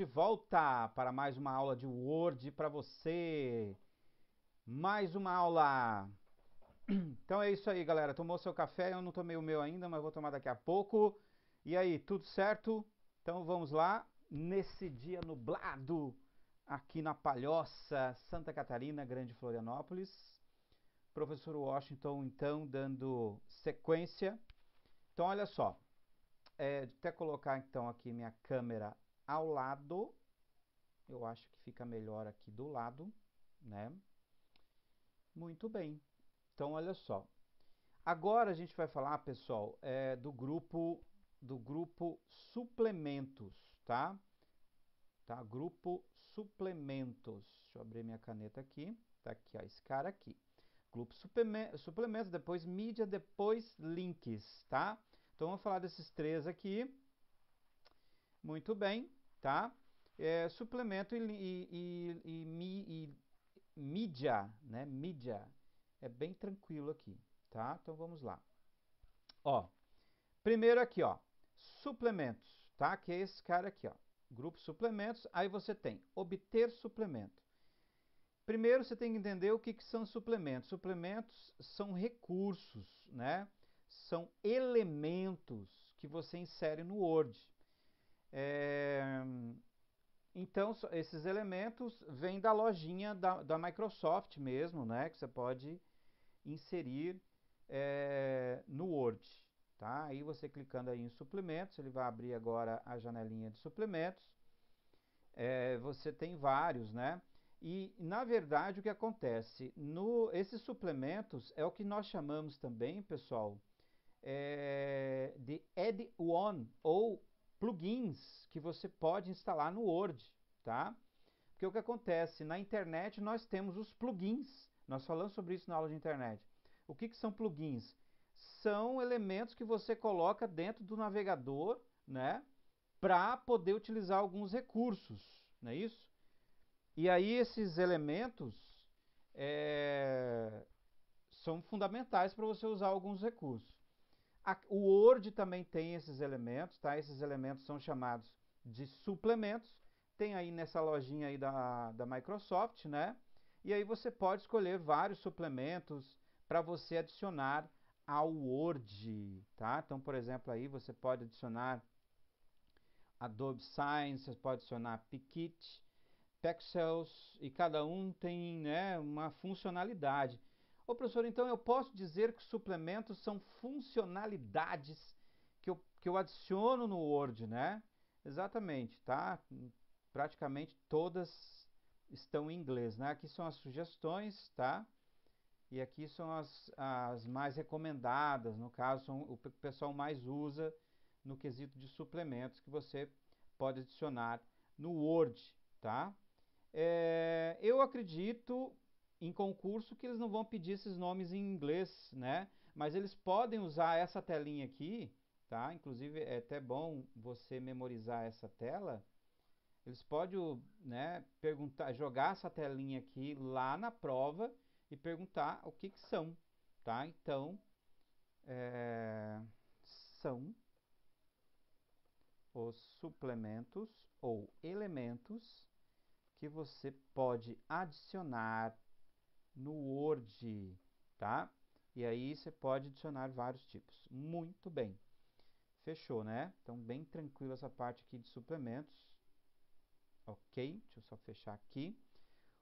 de volta para mais uma aula de Word para você. Mais uma aula. Então é isso aí, galera. Tomou seu café? Eu não tomei o meu ainda, mas vou tomar daqui a pouco. E aí, tudo certo? Então vamos lá. Nesse dia nublado, aqui na Palhoça, Santa Catarina, Grande Florianópolis. Professor Washington, então, dando sequência. Então, olha só. É, até colocar, então, aqui minha câmera ao lado, eu acho que fica melhor aqui do lado, né? Muito bem. Então, olha só. Agora a gente vai falar, pessoal, é, do grupo do grupo suplementos, tá? Tá? Grupo suplementos. Deixa eu abrir minha caneta aqui. Tá aqui, ó, esse cara aqui. Grupo suplementos, depois mídia, depois links, tá? Então, vamos falar desses três aqui. Muito bem tá? É, suplemento e, e, e, e, mídia, né? Mídia. É bem tranquilo aqui, tá? Então vamos lá. Ó, primeiro aqui, ó, suplementos, tá? Que é esse cara aqui, ó. Grupo suplementos, aí você tem obter suplemento. Primeiro você tem que entender o que, que são suplementos. Suplementos são recursos, né? São elementos que você insere no Word. É, então, esses elementos vêm da lojinha da, da, Microsoft mesmo, né? Que você pode inserir é, no Word, tá? Aí você clicando aí em suplementos, ele vai abrir agora a janelinha de suplementos. É, você tem vários, né? E, na verdade, o que acontece? No, esses suplementos é o que nós chamamos também, pessoal, é, de add-on ou plugins que você pode instalar no Word, tá? Porque o que acontece? Na internet nós temos os plugins, nós falamos sobre isso na aula de internet. O que, que são plugins? São elementos que você coloca dentro do navegador, né? Para poder utilizar alguns recursos, não é isso? E aí esses elementos é, são fundamentais para você usar alguns recursos o Word também tem esses elementos, tá? Esses elementos são chamados de suplementos. Tem aí nessa lojinha aí da, da Microsoft, né? E aí você pode escolher vários suplementos para você adicionar ao Word, tá? Então, por exemplo, aí você pode adicionar Adobe Science, você pode adicionar Pikit, Pexels e cada um tem, né, uma funcionalidade. Ô professor, então eu posso dizer que suplementos são funcionalidades que eu, que eu adiciono no Word, né? Exatamente, tá? Praticamente todas estão em inglês, né? Aqui são as sugestões, tá? E aqui são as, as mais recomendadas, no caso, são o que o pessoal mais usa no quesito de suplementos que você pode adicionar no Word, tá? É, eu acredito em concurso que eles não vão pedir esses nomes em inglês, né? Mas eles podem usar essa telinha aqui, tá? Inclusive é até bom você memorizar essa tela. Eles podem, né, perguntar, jogar essa telinha aqui lá na prova e perguntar o que que são, tá? Então, é, são os suplementos ou elementos que você pode adicionar no Word, tá? E aí você pode adicionar vários tipos. Muito bem. Fechou, né? Então, bem tranquilo essa parte aqui de suplementos. Ok, deixa eu só fechar aqui.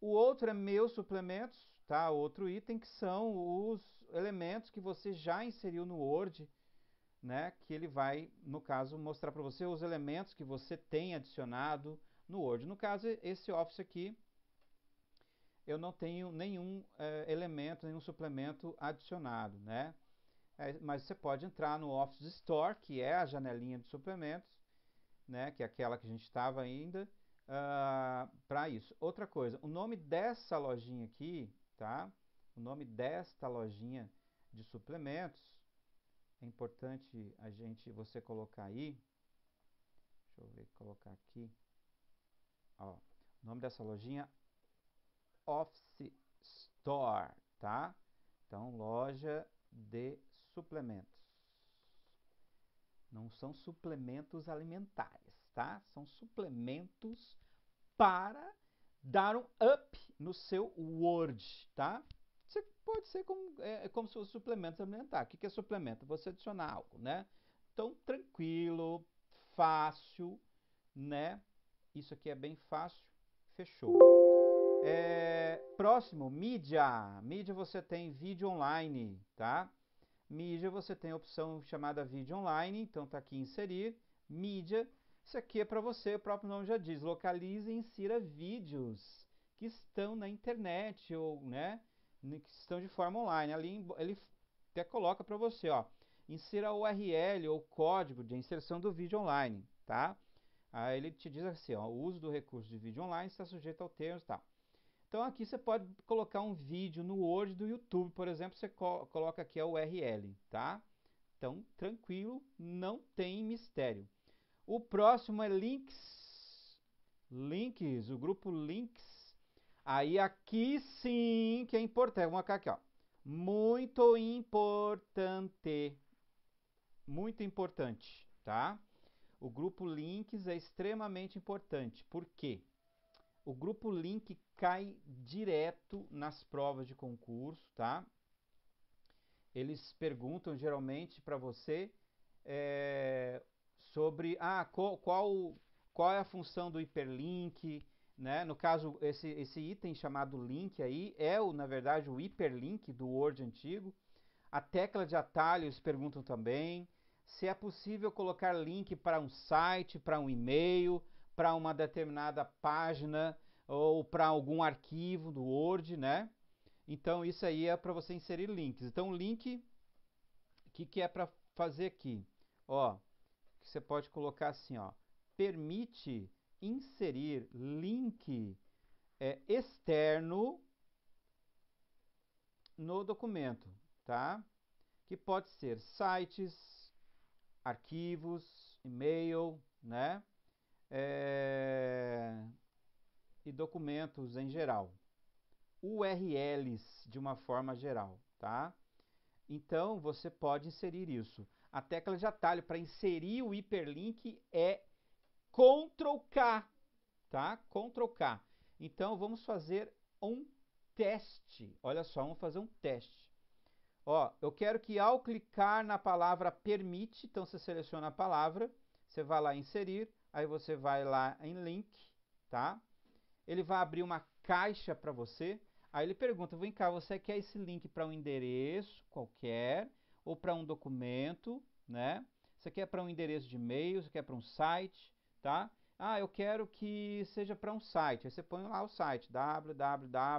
O outro é meus suplementos, tá? Outro item que são os elementos que você já inseriu no Word, né? Que ele vai, no caso, mostrar para você os elementos que você tem adicionado no Word. No caso, esse Office aqui eu não tenho nenhum é, elemento, nenhum suplemento adicionado, né? É, mas você pode entrar no Office Store, que é a janelinha de suplementos, né? Que é aquela que a gente estava ainda, uh, ah, para isso. Outra coisa, o nome dessa lojinha aqui, tá? O nome desta lojinha de suplementos é importante a gente você colocar aí. Deixa eu ver, colocar aqui. Ó, o nome dessa lojinha office store, tá? Então, loja de suplementos. Não são suplementos alimentares, tá? São suplementos para dar um up no seu Word, tá? Você pode ser como, é, é como se fosse suplemento alimentar. O que é suplemento? É você adicionar algo, né? Então, tranquilo, fácil, né? Isso aqui é bem fácil. Fechou. É, próximo, mídia. Mídia você tem vídeo online, tá? Mídia você tem a opção chamada vídeo online, então tá aqui inserir, mídia. Isso aqui é para você, o próprio nome já diz, localize e insira vídeos que estão na internet ou, né, que estão de forma online. Ali ele até coloca para você, ó, insira a URL ou código de inserção do vídeo online, tá? Aí ele te diz assim, ó, o uso do recurso de vídeo online está sujeito ao termo e tal. Então aqui você pode colocar um vídeo no Word do YouTube, por exemplo, você co coloca aqui a URL, tá? Então, tranquilo, não tem mistério. O próximo é links. Links, o grupo links. Aí aqui sim que é importante. Vamos marcar aqui, ó. Muito importante. Muito importante, tá? O grupo links é extremamente importante. Por quê? o grupo Link cai direto nas provas de concurso, tá? Eles perguntam geralmente para você é, sobre ah, qual, qual, qual é a função do hiperlink, né? No caso, esse, esse item chamado link aí é, o, na verdade, o hiperlink do Word antigo. A tecla de atalhos perguntam também se é possível colocar link para um site, para um e-mail, para uma determinada página ou para algum arquivo do Word, né? Então isso aí é para você inserir links. Então o link, o que, que é para fazer aqui? Ó, você pode colocar assim, ó, permite inserir link é, externo no documento, tá? Que pode ser sites, arquivos, e-mail, né? é, e documentos em geral. URLs de uma forma geral, tá? Então você pode inserir isso. A tecla de atalho para inserir o hiperlink é Ctrl K, tá? Ctrl K. Então vamos fazer um teste. Olha só, vamos fazer um teste. Ó, eu quero que ao clicar na palavra permite, então você seleciona a palavra, você vai lá inserir, Aí você vai lá em link, tá? Ele vai abrir uma caixa para você. Aí ele pergunta: vem cá, você quer esse link para um endereço qualquer ou para um documento, né? Você quer para um endereço de e-mail, você quer para um site, tá? Ah, eu quero que seja para um site. Aí você põe lá o site www.uol.com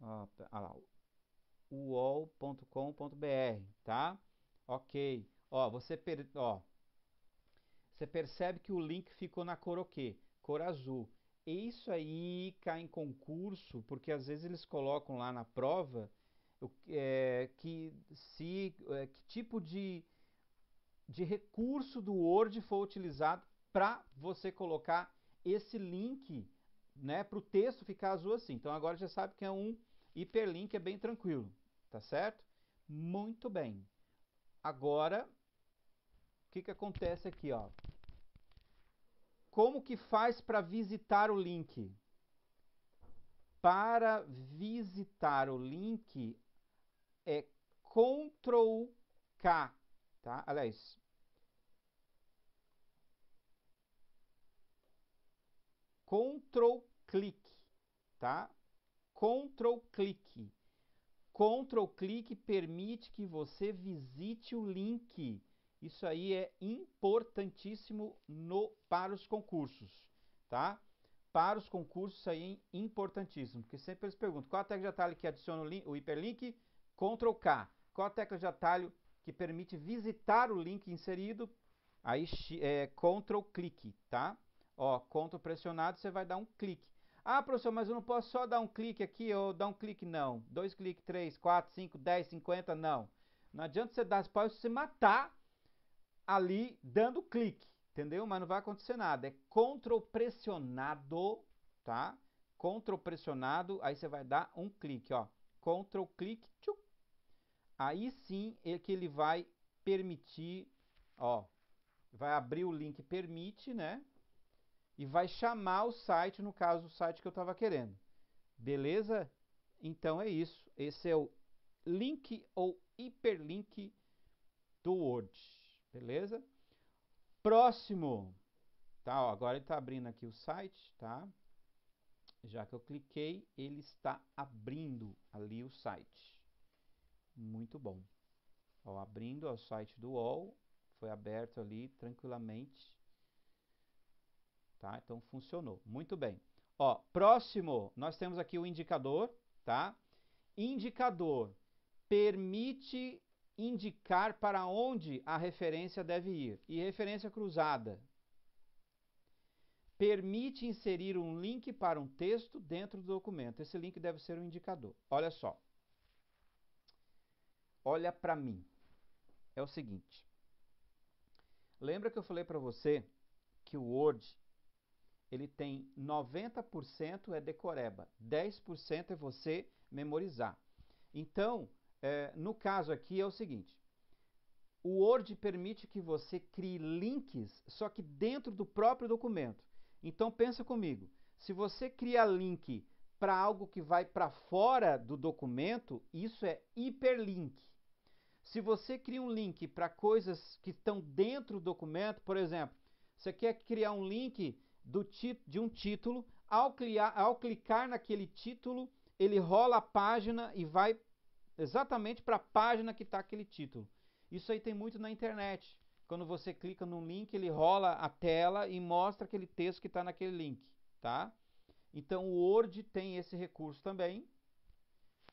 ah, tá, lá, uol.com.br, tá? Ok. Ó, você, per... Ó, você percebe que o link ficou na cor o quê? Cor azul. E isso aí cai em concurso, porque às vezes eles colocam lá na prova o, é, que, se, é, que tipo de, de recurso do Word foi utilizado para você colocar esse link né, para o texto ficar azul assim. Então agora já sabe que é um hiperlink, é bem tranquilo, tá certo? Muito bem. Agora, o que, que acontece aqui? Ó? Como que faz para visitar o link? Para visitar o link é Ctrl K, tá? Aliás, Ctrl clique, tá? Ctrl clique. Ctrl clique permite que você visite o link. Isso aí é importantíssimo no, para os concursos, tá? Para os concursos isso aí é importantíssimo, porque sempre eles perguntam qual a tecla de atalho que adiciona o, link, o hiperlink? Ctrl K. Qual a tecla de atalho que permite visitar o link inserido? Aí é Ctrl clique, tá? Ó, Ctrl pressionado, você vai dar um clique. Ah, professor, mas eu não posso só dar um clique aqui ou dar um clique, não. Dois cliques, três, quatro, cinco, dez, cinquenta, não. Não adianta você dar, pode se matar ali dando clique, entendeu? Mas não vai acontecer nada. É control pressionado, tá? Control pressionado, aí você vai dar um clique, ó. Control clique, Aí sim é que ele vai permitir, ó. Vai abrir o link permite, né? e vai chamar o site, no caso, o site que eu estava querendo. Beleza? Então é isso. Esse é o link ou hiperlink do Word. Beleza? Próximo. Tá, ó, agora ele está abrindo aqui o site, tá? Já que eu cliquei, ele está abrindo ali o site. Muito bom. Ó, abrindo ó, o site do UOL, foi aberto ali tranquilamente. Tá? Então funcionou. Muito bem. Ó, próximo, nós temos aqui o indicador, tá? Indicador permite indicar para onde a referência deve ir. E referência cruzada permite inserir um link para um texto dentro do documento. Esse link deve ser um indicador. Olha só. Olha para mim. É o seguinte. Lembra que eu falei para você que o Word ele tem 90% é decoreba, 10% é você memorizar. Então, é, no caso aqui é o seguinte, o Word permite que você crie links, só que dentro do próprio documento. Então, pensa comigo, se você cria link para algo que vai para fora do documento, isso é hiperlink. Se você cria um link para coisas que estão dentro do documento, por exemplo, você quer criar um link do, de um título. Ao, ao clicar naquele título, ele rola a página e vai exatamente para a página que está aquele título. Isso aí tem muito na internet. Quando você clica num link, ele rola a tela e mostra aquele texto que está naquele link, tá? Então o Word tem esse recurso também.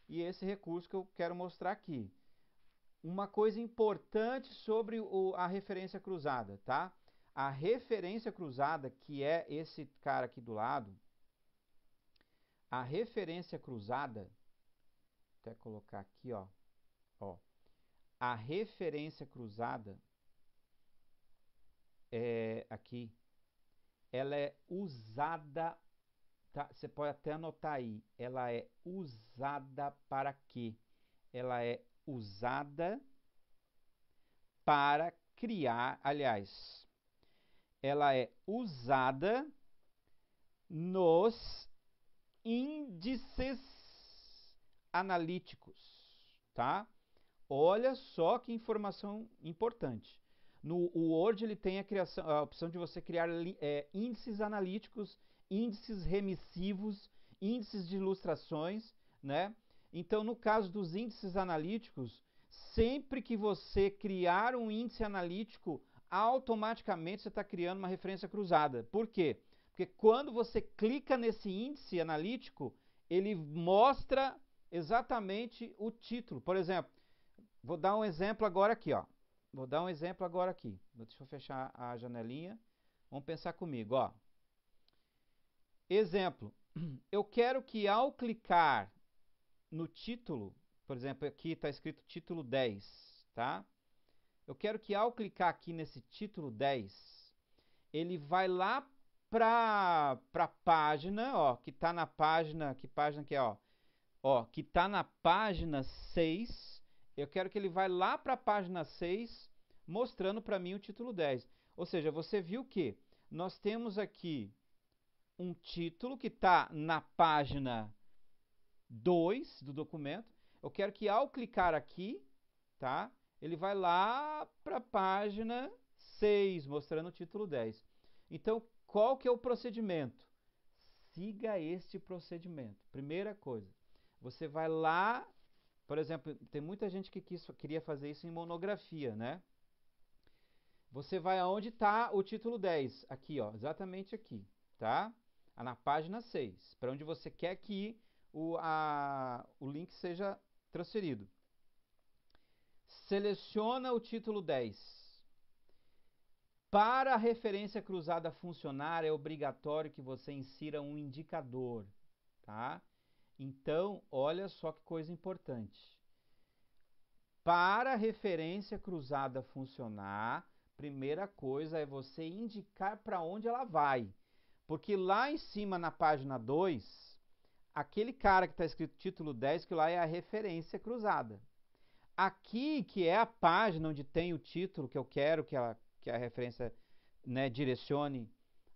E esse recurso que eu quero mostrar aqui. Uma coisa importante sobre o, a referência cruzada, tá? a referência cruzada, que é esse cara aqui do lado, a referência cruzada, até colocar aqui, ó, ó, a referência cruzada é aqui, ela é usada, tá? Você pode até anotar aí, ela é usada para quê? Ela é usada para criar, aliás, ela é usada nos índices analíticos, tá? Olha só que informação importante. No Word ele tem a, criação, a opção de você criar é, índices analíticos, índices remissivos, índices de ilustrações, né? Então, no caso dos índices analíticos, sempre que você criar um índice analítico, automaticamente você está criando uma referência cruzada. Por quê? Porque quando você clica nesse índice analítico, ele mostra exatamente o título. Por exemplo, vou dar um exemplo agora aqui, ó. Vou dar um exemplo agora aqui. Deixa eu fechar a janelinha. Vamos pensar comigo, ó. Exemplo. Eu quero que ao clicar no título, por exemplo, aqui está escrito título 10, tá? eu quero que ao clicar aqui nesse título 10, ele vai lá para a página, ó, que está na página, que página que é, ó, ó, que está na página 6, eu quero que ele vá lá para a página 6, mostrando para mim o título 10. Ou seja, você viu que nós temos aqui um título que está na página 2 do documento. Eu quero que ao clicar aqui, tá? ele vai lá para a página 6, mostrando o título 10. Então, qual que é o procedimento? Siga este procedimento. Primeira coisa, você vai lá, por exemplo, tem muita gente que quis, queria fazer isso em monografia, né? Você vai aonde está o título 10, aqui, ó, exatamente aqui, tá? Ah, na página 6, para onde você quer que o, a, o link seja transferido seleciona o título 10. Para a referência cruzada funcionar, é obrigatório que você insira um indicador, tá? Então, olha só que coisa importante. Para a referência cruzada funcionar, primeira coisa é você indicar para onde ela vai. Porque lá em cima na página 2, aquele cara que está escrito título 10, que lá é a referência cruzada aqui que é a página onde tem o título que eu quero que, ela, que a referência né, direcione,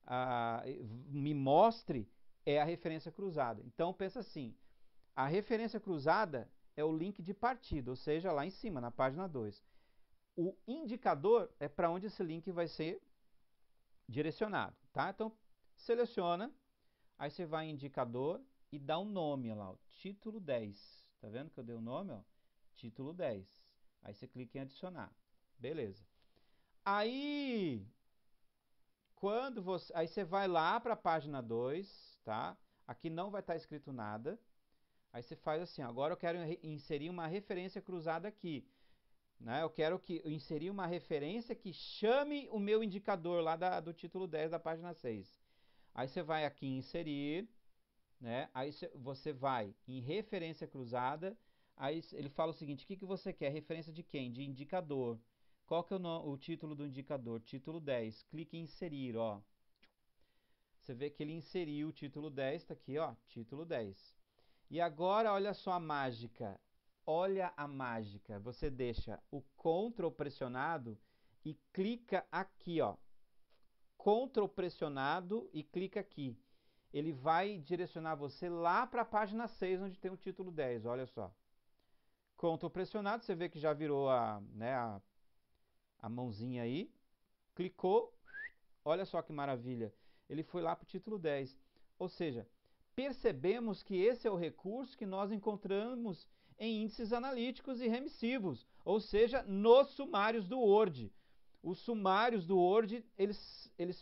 a, me mostre, é a referência cruzada. Então pensa assim, a referência cruzada é o link de partida, ou seja, lá em cima, na página 2. O indicador é para onde esse link vai ser direcionado, tá? Então, seleciona, aí você vai em indicador e dá um nome lá, o título 10. Tá vendo que eu dei o um nome, ó? título 10. Aí você clica em adicionar. Beleza. Aí quando você, aí você vai lá para a página 2, tá? Aqui não vai estar tá escrito nada. Aí você faz assim, agora eu quero inserir uma referência cruzada aqui. Né? Eu quero que eu inserir uma referência que chame o meu indicador lá da, do título 10 da página 6. Aí você vai aqui em inserir, né? aí você vai em referência cruzada Aí ele fala o seguinte: o que, que você quer? Referência de quem? De indicador. Qual que é o, no, o título do indicador? Título 10. Clique em inserir, ó. Você vê que ele inseriu o título 10, tá aqui, ó, título 10. E agora olha só a mágica. Olha a mágica. Você deixa o Ctrl pressionado e clica aqui, ó. Ctrl pressionado e clica aqui. Ele vai direcionar você lá para a página 6, onde tem o título 10, olha só. Conto pressionado, você vê que já virou a, né, a, a mãozinha aí. Clicou, olha só que maravilha. Ele foi lá para o título 10. Ou seja, percebemos que esse é o recurso que nós encontramos em índices analíticos e remissivos, ou seja, nos sumários do Word. Os sumários do Word, eles, eles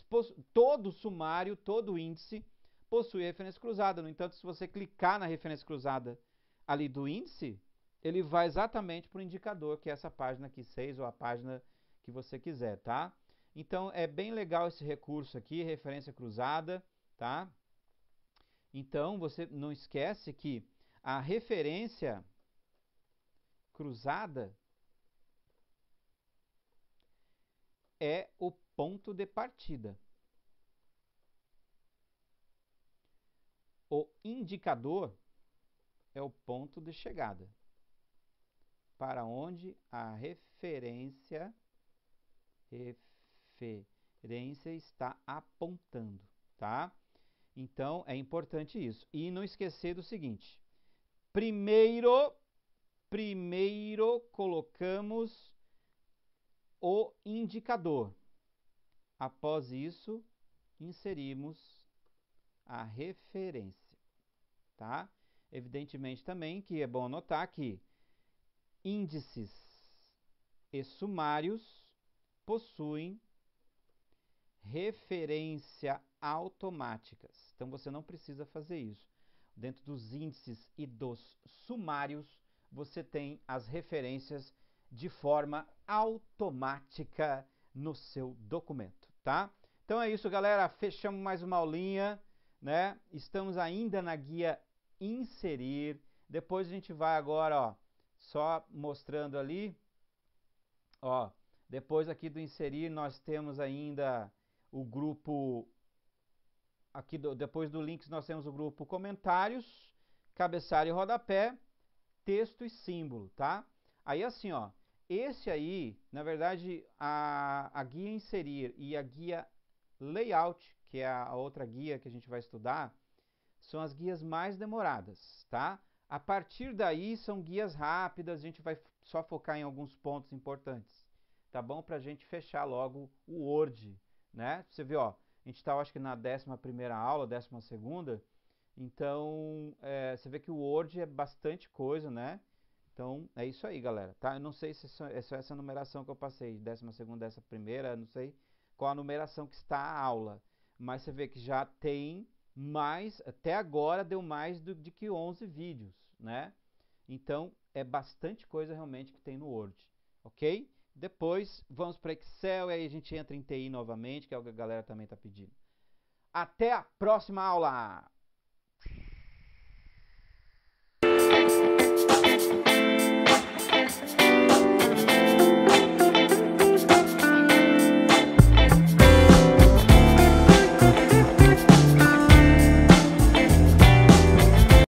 todo sumário, todo índice possui referência cruzada. No entanto, se você clicar na referência cruzada ali do índice, ele vai exatamente para o indicador, que é essa página aqui 6 ou a página que você quiser, tá? Então, é bem legal esse recurso aqui, referência cruzada, tá? Então, você não esquece que a referência cruzada é o ponto de partida. O indicador é o ponto de chegada para onde a referência, referência está apontando, tá? Então, é importante isso. E não esquecer do seguinte. Primeiro, primeiro colocamos o indicador. Após isso, inserimos a referência, tá? Evidentemente também que é bom notar que índices e sumários possuem referência automáticas. Então você não precisa fazer isso. Dentro dos índices e dos sumários, você tem as referências de forma automática no seu documento, tá? Então é isso, galera. Fechamos mais uma aulinha, né? Estamos ainda na guia inserir. Depois a gente vai agora, ó, só mostrando ali, ó, depois aqui do inserir nós temos ainda o grupo, aqui do, depois do links nós temos o grupo comentários, cabeçalho e rodapé, texto e símbolo, tá? Aí assim, ó, esse aí, na verdade, a, a guia inserir e a guia layout, que é a outra guia que a gente vai estudar, são as guias mais demoradas, tá? A partir daí são guias rápidas, a gente vai só focar em alguns pontos importantes, tá bom? Para a gente fechar logo o Word, né? Você vê, ó, a gente está, acho que na 11 primeira aula, 12 segunda, então é, você vê que o Word é bastante coisa, né? Então é isso aí, galera, tá? Eu não sei se é só é essa numeração que eu passei, 12 segunda, décima primeira, não sei qual a numeração que está a aula, mas você vê que já tem mas até agora deu mais do, de que 11 vídeos, né? Então é bastante coisa realmente que tem no Word, ok? Depois vamos para Excel e aí a gente entra em TI novamente, que é o que a galera também está pedindo. Até a próxima aula!